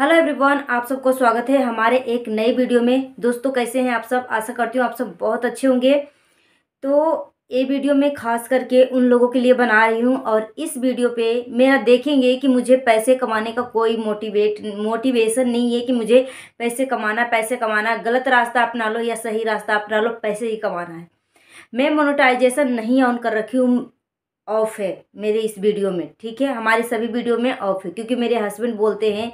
hello everyone आप सबको स्वागत है हमारे एक नए वीडियो में दोस्तों कैसे हैं आप सब आशा करती हूँ आप सब बहुत अच्छे होंगे तो ये वीडियो मैं खास करके उन लोगों के लिए बना रही हूँ और इस वीडियो पे मेरा देखेंगे कि मुझे पैसे कमाने का कोई मोटिवेट मोटिवेशन नहीं है कि मुझे पैसे कमाना पैसे कमाना गलत रास्ता अपना लो या सही रास्ता अपना लो पैसे ही कमाना है मैं मोनोटाइजेशन नहीं ऑन कर रखी हूँ ऑफ है मेरे इस वीडियो में ठीक है हमारे सभी वीडियो में ऑफ है क्योंकि मेरे हस्बैंड बोलते हैं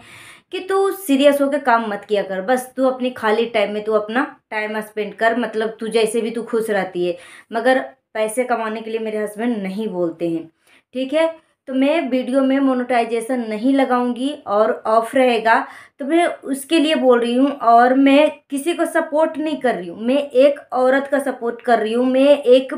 कि तू सीरियस होकर काम मत किया कर बस तू अपनी खाली टाइम में तू अपना टाइम स्पेंड कर मतलब तू जैसे भी तू खुश रहती है मगर पैसे कमाने के लिए मेरे हस्बैंड नहीं बोलते हैं ठीक है तो मैं वीडियो में मोनोटाइजेशन नहीं लगाऊंगी और ऑफ रहेगा तो मैं उसके लिए बोल रही हूँ और मैं किसी को सपोर्ट नहीं कर रही हूँ मैं एक औरत का सपोर्ट कर रही हूँ मैं एक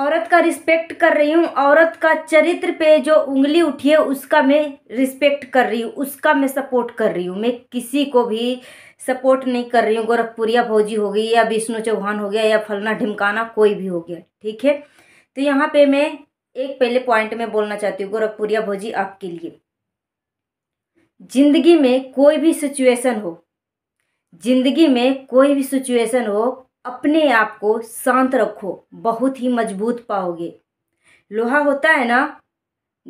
औरत का रिस्पेक्ट कर रही हूँ औरत का चरित्र पे जो उंगली उठी है उसका मैं रिस्पेक्ट कर रही हूँ उसका मैं सपोर्ट कर रही हूँ मैं किसी को भी सपोर्ट नहीं कर रही हूँ गोरखपुरिया भौजी हो गई या विष्णु चौहान हो गया या फलना ढिमकाना कोई भी हो गया ठीक है तो यहाँ पे मैं एक पहले पॉइंट में बोलना चाहती हूँ गोरखपुरिया भौजी आपके लिए जिंदगी में कोई भी सिचुएशन हो जिंदगी में कोई भी सिचुएशन हो अपने आप को शांत रखो बहुत ही मजबूत पाओगे लोहा होता है ना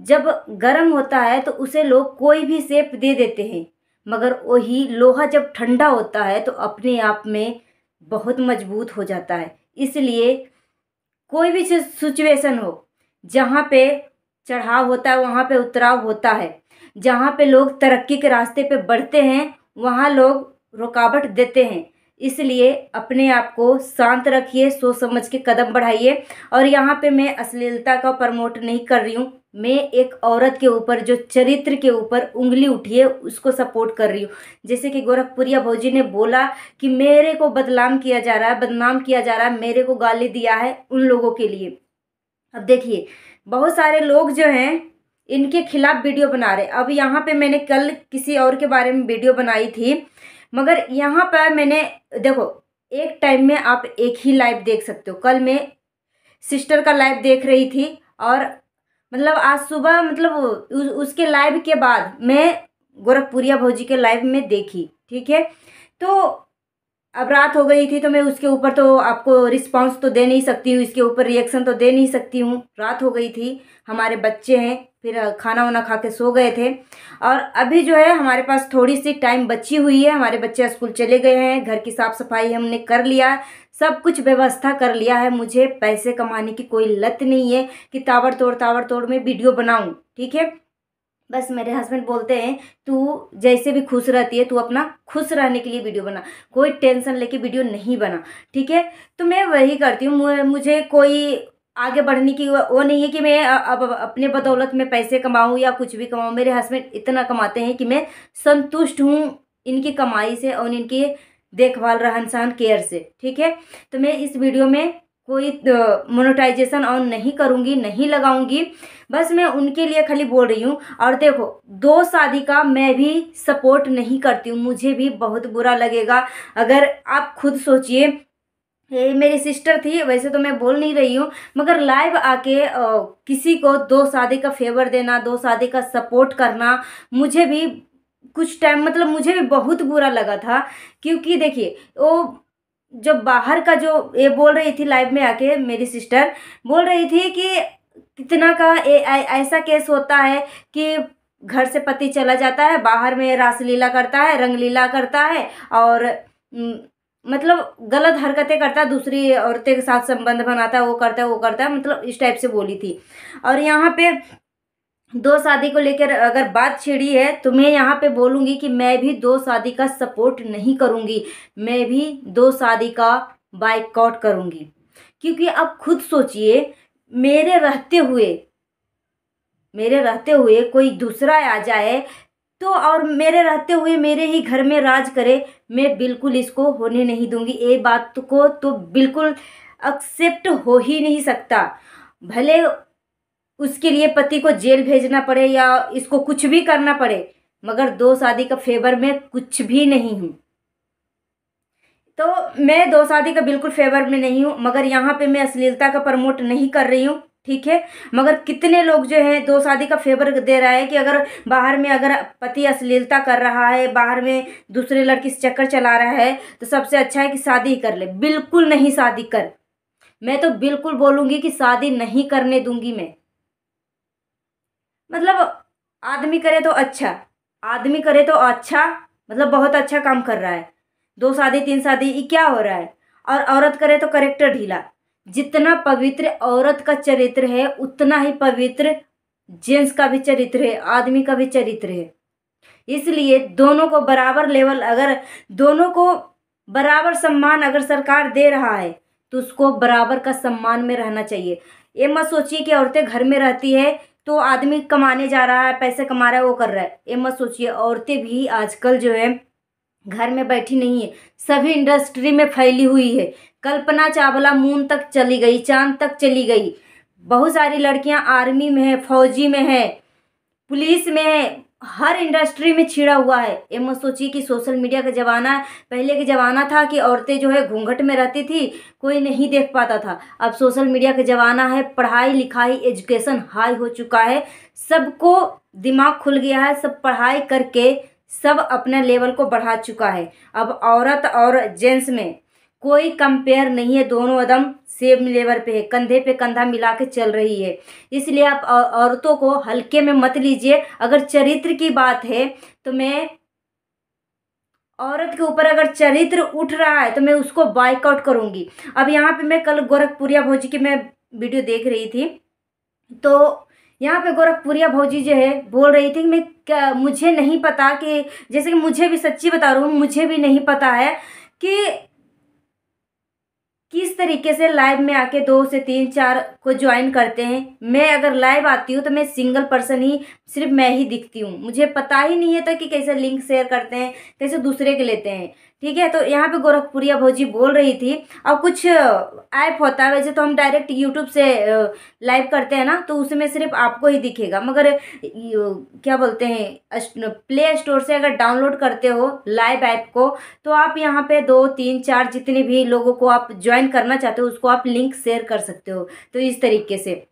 जब गर्म होता है तो उसे लोग कोई भी सेप दे देते हैं मगर वही लोहा जब ठंडा होता है तो अपने आप में बहुत मजबूत हो जाता है इसलिए कोई भी सिचुएशन हो जहाँ पे चढ़ाव होता है वहाँ पे उतराव होता है जहाँ पे लोग तरक्की के रास्ते पे बढ़ते हैं वहाँ लोग रुकावट देते हैं इसलिए अपने आप को शांत रखिए सोच समझ के कदम बढ़ाइए और यहाँ पे मैं अश्लीलता का प्रमोट नहीं कर रही हूँ मैं एक औरत के ऊपर जो चरित्र के ऊपर उंगली उठी है उसको सपोर्ट कर रही हूँ जैसे कि गोरखपुरिया भौजी ने बोला कि मेरे को बदनाम किया जा रहा है बदनाम किया जा रहा है मेरे को गाली दिया है उन लोगों के लिए अब देखिए बहुत सारे लोग जो हैं इनके खिलाफ वीडियो बना रहे अब यहाँ पे मैंने कल किसी और के बारे में वीडियो बनाई थी मगर यहाँ पर मैंने देखो एक टाइम में आप एक ही लाइव देख सकते हो कल मैं सिस्टर का लाइव देख रही थी और मतलब आज सुबह मतलब उस, उसके लाइव के बाद मैं गोरखपुरिया भौजी के लाइव में देखी ठीक है तो अब रात हो गई थी तो मैं उसके ऊपर तो आपको रिस्पांस तो दे नहीं सकती हूँ इसके ऊपर रिएक्शन तो दे नहीं सकती हूँ रात हो गई थी हमारे बच्चे हैं फिर खाना वाना खा के सो गए थे और अभी जो है हमारे पास थोड़ी सी टाइम बची हुई है हमारे बच्चे स्कूल चले गए हैं घर की साफ़ सफाई हमने कर लिया सब कुछ व्यवस्था कर लिया है मुझे पैसे कमाने की कोई लत नहीं है कि तोड़ तावड़ तोड़ में वीडियो बनाऊँ ठीक है बस मेरे हस्बैंड बोलते हैं तू जैसे भी खुश रहती है तू अपना खुश रहने के लिए वीडियो बना कोई टेंशन लेके वीडियो नहीं बना ठीक है तो मैं वही करती हूँ मुझे कोई आगे बढ़ने की वो नहीं है कि मैं अब अपने बदौलत में पैसे कमाऊँ या कुछ भी कमाऊँ मेरे हस्बैंड इतना कमाते हैं कि मैं संतुष्ट हूँ इनकी कमाई से और इनकी देखभाल रहन सहन केयर से ठीक है तो मैं इस वीडियो में कोई मोनोटाइजेशन ऑन नहीं करूंगी नहीं लगाऊंगी बस मैं उनके लिए खाली बोल रही हूँ और देखो दो शादी का मैं भी सपोर्ट नहीं करती हूँ मुझे भी बहुत बुरा लगेगा अगर आप खुद सोचिए ये मेरी सिस्टर थी वैसे तो मैं बोल नहीं रही हूँ मगर लाइव आके आ, किसी को दो शादी का फेवर देना दो शादी का सपोर्ट करना मुझे भी कुछ टाइम मतलब मुझे भी बहुत बुरा लगा था क्योंकि देखिए वो जब बाहर का जो ये बोल रही थी लाइव में आके मेरी सिस्टर बोल रही थी कि कितना का ए, ऐसा केस होता है कि घर से पति चला जाता है बाहर में रासलीला करता है रंगलीला करता है और मतलब गलत हरकतें करता है दूसरी औरतें के साथ संबंध बनाता है वो करता है वो करता है मतलब इस टाइप से बोली थी और यहाँ पे दो शादी को लेकर अगर बात छिड़ी है तो मैं यहाँ पे बोलूँगी कि मैं भी दो शादी का सपोर्ट नहीं करूँगी मैं भी दो शादी का बाइकआउट करूँगी क्योंकि आप खुद सोचिए मेरे रहते हुए मेरे रहते हुए कोई दूसरा आ जाए तो और मेरे रहते हुए मेरे ही घर में राज करे मैं बिल्कुल इसको होने नहीं दूंगी ये बात को तो बिल्कुल एक्सेप्ट हो ही नहीं सकता भले उसके लिए पति को जेल भेजना पड़े या इसको कुछ भी करना पड़े मगर दो शादी का फेवर में कुछ भी नहीं हूँ तो मैं दो शादी का बिल्कुल फेवर में नहीं हूँ मगर यहाँ पे मैं अश्लीलता का प्रमोट नहीं कर रही हूँ ठीक है मगर कितने लोग जो हैं दो शादी का फेवर दे रहा है कि अगर बाहर में अगर पति अश्लीलता कर रहा है बाहर में दूसरे लड़की से चक्कर चला रहा है तो सबसे अच्छा है कि शादी कर ले बिल्कुल नहीं शादी कर मैं तो बिल्कुल बोलूँगी कि शादी नहीं करने दूँगी मैं मतलब आदमी करे तो अच्छा आदमी करे तो अच्छा मतलब बहुत अच्छा काम कर रहा है दो शादी तीन शादी ये क्या हो रहा है और औरत करे तो करेक्टर ढीला जितना पवित्र औरत का चरित्र है उतना ही पवित्र जेंट्स का भी चरित्र है आदमी का भी चरित्र है इसलिए दोनों को बराबर लेवल अगर दोनों को बराबर सम्मान अगर सरकार दे रहा है तो उसको बराबर का सम्मान में रहना चाहिए ये मत सोचिए कि औरतें घर में रहती है तो आदमी कमाने जा रहा है पैसे कमा रहा है वो कर रहा है ये मत सोचिए औरतें भी आजकल जो है घर में बैठी नहीं है सभी इंडस्ट्री में फैली हुई है कल्पना चावला मून तक चली गई चांद तक चली गई बहुत सारी लड़कियां आर्मी में है फौजी में है पुलिस में है हर इंडस्ट्री में छिड़ा हुआ है ये मत सोचिए कि सोशल मीडिया का ज़माना है पहले के ज़माना था कि औरतें जो है घूंघट में रहती थी कोई नहीं देख पाता था अब सोशल मीडिया का ज़माना है पढ़ाई लिखाई एजुकेशन हाई हो चुका है सबको दिमाग खुल गया है सब पढ़ाई करके सब अपने लेवल को बढ़ा चुका है अब औरत और जेंट्स में कोई कंपेयर नहीं है दोनों एकदम सेम लेवल पे है कंधे पे कंधा मिला के चल रही है इसलिए आप औरतों को हल्के में मत लीजिए अगर चरित्र की बात है तो मैं औरत के ऊपर अगर चरित्र उठ रहा है तो मैं उसको बाइकआउट करूँगी अब यहाँ पे मैं कल गोरखपुरिया भौजी की मैं वीडियो देख रही थी तो यहाँ पे गोरखपुरिया भौजी जो है बोल रही थी मैं क्या मुझे नहीं पता कि जैसे कि मुझे भी सच्ची बता रहा हूँ मुझे भी नहीं पता है कि किस तरीके से लाइव में आके दो से तीन चार को ज्वाइन करते हैं मैं अगर लाइव आती हूँ तो मैं सिंगल पर्सन ही सिर्फ मैं ही दिखती हूँ मुझे पता ही नहीं है था तो कि कैसे लिंक शेयर करते हैं कैसे दूसरे के लेते हैं ठीक है तो यहाँ पे गोरखपुरिया भौजी बोल रही थी और कुछ ऐप होता है वैसे तो हम डायरेक्ट यूट्यूब से लाइव करते हैं ना तो उसमें सिर्फ आपको ही दिखेगा मगर क्या बोलते हैं प्ले स्टोर से अगर डाउनलोड करते हो लाइव ऐप को तो आप यहाँ पे दो तीन चार जितने भी लोगों को आप ज्वाइन करना चाहते हो उसको आप लिंक शेयर कर सकते हो तो इस तरीके से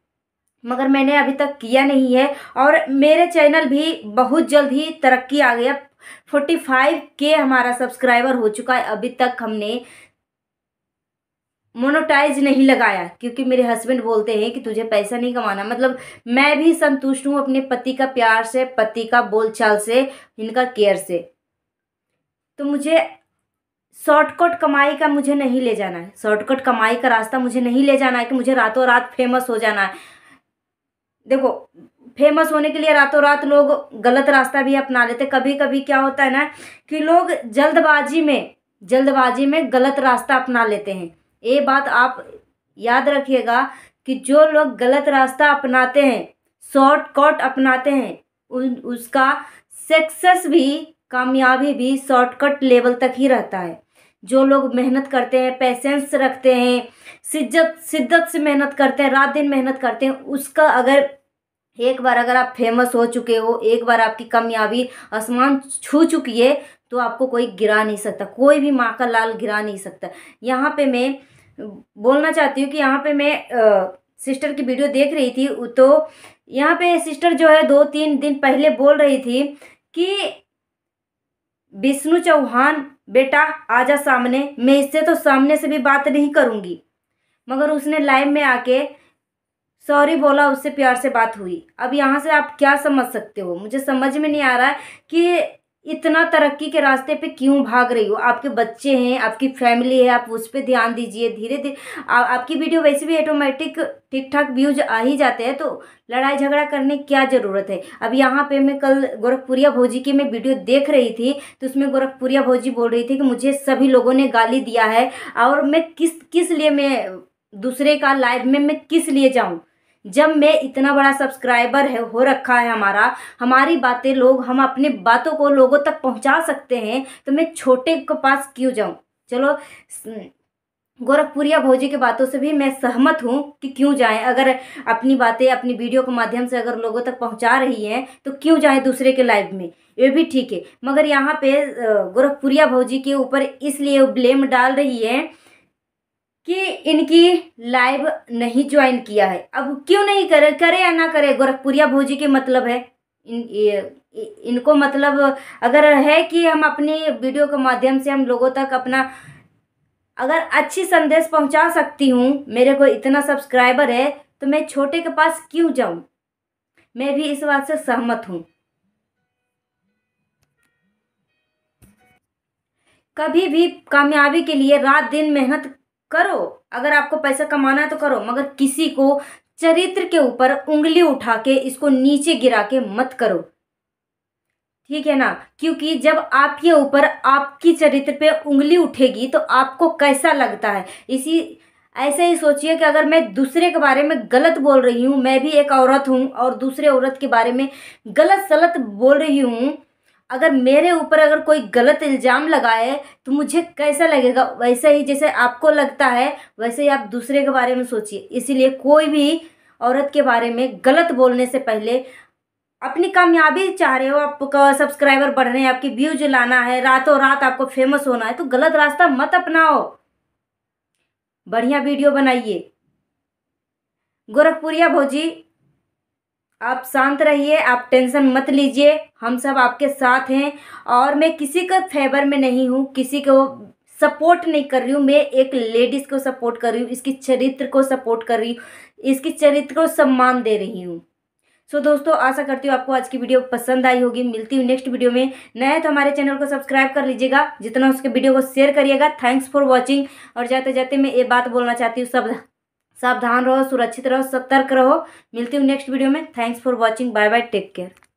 मगर मैंने अभी तक किया नहीं है और मेरे चैनल भी बहुत जल्द ही तरक्की आ गया फोर्टी फाइव के हमारा सब्सक्राइबर हो चुका है अभी तक हमने मोनोटाइज नहीं लगाया क्योंकि मेरे हस्बैंड बोलते हैं कि तुझे पैसा नहीं कमाना मतलब मैं भी संतुष्ट हूँ अपने पति का प्यार से पति का बोलचाल से इनका केयर से तो मुझे शॉर्टकट कमाई का मुझे नहीं ले जाना है शॉर्टकट कमाई का रास्ता मुझे नहीं ले जाना है कि मुझे रातों रात फेमस हो जाना है देखो फेमस होने के लिए रातों रात लोग गलत रास्ता भी अपना लेते कभी कभी क्या होता है ना कि लोग जल्दबाजी में जल्दबाजी में गलत रास्ता अपना लेते हैं ये बात आप याद रखिएगा कि जो लोग गलत रास्ता अपनाते हैं शॉर्टकट अपनाते हैं उन उसका सक्सेस भी कामयाबी भी शॉर्टकट लेवल तक ही रहता है जो लोग मेहनत करते हैं पेशेंस रखते हैं सिज्जत शिद्दत से मेहनत करते हैं रात दिन मेहनत करते हैं उसका अगर एक बार अगर आप फेमस हो चुके हो एक बार आपकी कामयाबी आसमान छू चुकी है तो आपको कोई गिरा नहीं सकता कोई भी माँ का लाल गिरा नहीं सकता यहाँ पे मैं बोलना चाहती हूँ कि यहाँ पे मैं आ, सिस्टर की वीडियो देख रही थी तो यहाँ पे सिस्टर जो है दो तीन दिन पहले बोल रही थी कि विष्णु चौहान बेटा आजा सामने मैं इससे तो सामने से भी बात नहीं करूँगी मगर उसने लाइव में आके सॉरी बोला उससे प्यार से बात हुई अब यहाँ से आप क्या समझ सकते हो मुझे समझ में नहीं आ रहा है कि इतना तरक्की के रास्ते पे क्यों भाग रही हो आपके बच्चे हैं आपकी फैमिली है आप उस पर ध्यान दीजिए धीरे धीरे आपकी वीडियो वैसे भी ऑटोमेटिक ठीक ठाक व्यूज आ ही जाते हैं तो लड़ाई झगड़ा करने क्या ज़रूरत है अब यहाँ पे मैं कल गोरखपुरिया भोजी की मैं वीडियो देख रही थी तो उसमें गोरखपुरिया भोजी बोल रही थी कि मुझे सभी लोगों ने गाली दिया है और मैं किस किस लिए मैं दूसरे का लाइव में मैं किस लिए जाऊँ जब मैं इतना बड़ा सब्सक्राइबर है हो रखा है हमारा हमारी बातें लोग हम अपने बातों को लोगों तक पहुंचा सकते हैं तो मैं छोटे के पास क्यों जाऊं चलो गोरखपुरिया भौजी के बातों से भी मैं सहमत हूँ कि क्यों जाएं अगर अपनी बातें अपनी वीडियो के माध्यम से अगर लोगों तक पहुँचा रही हैं तो क्यों जाएं दूसरे के लाइव में ये भी ठीक है मगर यहाँ पे गोरखपुरिया भौजी के ऊपर इसलिए ब्लेम डाल रही है कि इनकी लाइव नहीं ज्वाइन किया है अब क्यों नहीं करे करे या ना करे गोरखपुरिया भोजी के मतलब है इन ये इनको मतलब अगर है कि हम अपनी वीडियो के माध्यम से हम लोगों तक अपना अगर अच्छी संदेश पहुंचा सकती हूँ मेरे को इतना सब्सक्राइबर है तो मैं छोटे के पास क्यों जाऊँ मैं भी इस बात से सहमत हूँ कभी भी कामयाबी के लिए रात दिन मेहनत करो अगर आपको पैसा कमाना है तो करो मगर किसी को चरित्र के ऊपर उंगली उठा के इसको नीचे गिरा के मत करो ठीक है ना क्योंकि जब आपके ऊपर आपकी चरित्र पे उंगली उठेगी तो आपको कैसा लगता है इसी ऐसे ही सोचिए कि अगर मैं दूसरे के बारे में गलत बोल रही हूँ मैं भी एक औरत हूँ और दूसरे औरत के बारे में गलत सलत बोल रही हूँ अगर मेरे ऊपर अगर कोई गलत इल्ज़ाम लगाए तो मुझे कैसा लगेगा वैसे ही जैसे आपको लगता है वैसे ही आप दूसरे के बारे में सोचिए इसीलिए कोई भी औरत के बारे में गलत बोलने से पहले अपनी कामयाबी चाह रहे हो आपका सब्सक्राइबर बढ़ रहे हैं आपकी व्यूज लाना है रातों रात आपको फेमस होना है तो गलत रास्ता मत अपनाओ बढ़िया वीडियो बनाइए गोरखपुरिया भौजी आप शांत रहिए आप टेंशन मत लीजिए हम सब आपके साथ हैं और मैं किसी का फेवर में नहीं हूँ किसी को सपोर्ट नहीं कर रही हूँ मैं एक लेडीज़ को सपोर्ट कर रही हूँ इसकी चरित्र को सपोर्ट कर रही हूँ इसकी चरित्र को सम्मान दे रही हूँ सो so, दोस्तों आशा करती हूँ आपको आज की वीडियो पसंद आई होगी मिलती हूँ नेक्स्ट वीडियो में नया तो हमारे चैनल को सब्सक्राइब कर लीजिएगा जितना उसके वीडियो को शेयर करिएगा थैंक्स फॉर वॉचिंग और जाते जाते मैं ये बात बोलना चाहती हूँ सब सावधान रहो सुरक्षित रहो सतर्क रहो मिलती हूँ नेक्स्ट वीडियो में thanks for watching bye bye take care